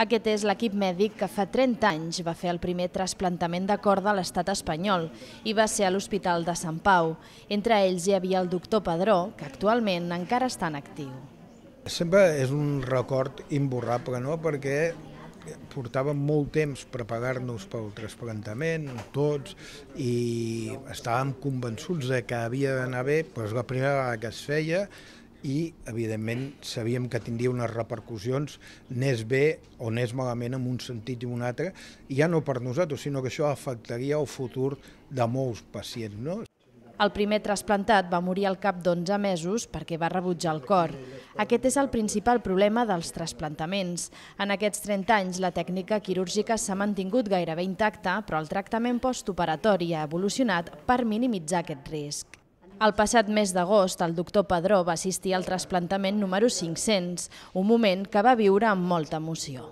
Aquest és l'equip mèdic que fa 30 anys va fer el primer trasplantament de corda a l'estat espanyol i va ser a l'Hospital de Sant Pau. Entre ells hi havia el doctor Padró, que actualment encara està en actiu. Sempre és un record imborrable, no?, perquè portàvem molt temps pagar nos pel trasplantament, tots, i estàvem convençuts de que havia d'anar bé, és la primera vegada que es feia, i, evidentment, sabíem que tindria unes repercussions, n'és bé o n'és malament en un sentit i un altre, i ja no per nosaltres, sinó que això afectaria el futur de molts pacients. No? El primer trasplantat va morir al cap d'11 mesos perquè va rebutjar el cor. Aquest és el principal problema dels trasplantaments. En aquests 30 anys, la tècnica quirúrgica s'ha mantingut gairebé intacta, però el tractament postoperatori ha evolucionat per minimitzar aquest risc. El passat mes d'agost, el doctor Pedró va assistir al trasplantament número 500, un moment que va viure amb molta emoció.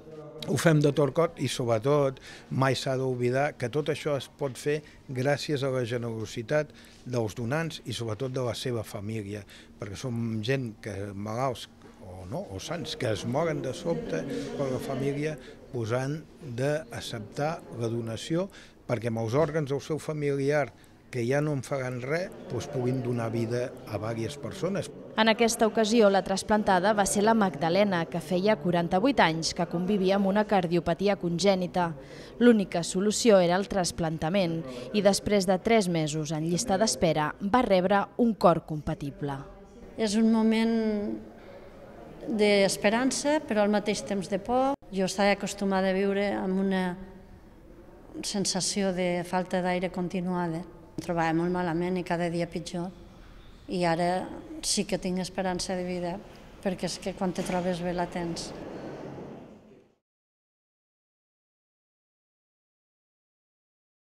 Ho fem de torcot i, sobretot, mai s'ha d'oblidar que tot això es pot fer gràcies a la generositat dels donants i, sobretot, de la seva família, perquè som gent que malalts o no, o sants, que es moren de sobte per la família posant d'acceptar la donació perquè amb els òrgans del seu familiar que ja no en faran res, doncs puguin donar vida a diverses persones. En aquesta ocasió, la trasplantada va ser la Magdalena, que feia 48 anys que convivia amb una cardiopatia congènita. L'única solució era el trasplantament i després de 3 mesos en llista d'espera va rebre un cor compatible. És un moment d'esperança, però al mateix temps de por. Jo estava acostumada a viure amb una sensació de falta d'aire continuada. Em trobava molt malament i cada dia pitjor. I ara sí que tinc esperança de vida, perquè és que quan te trobes bé la tens.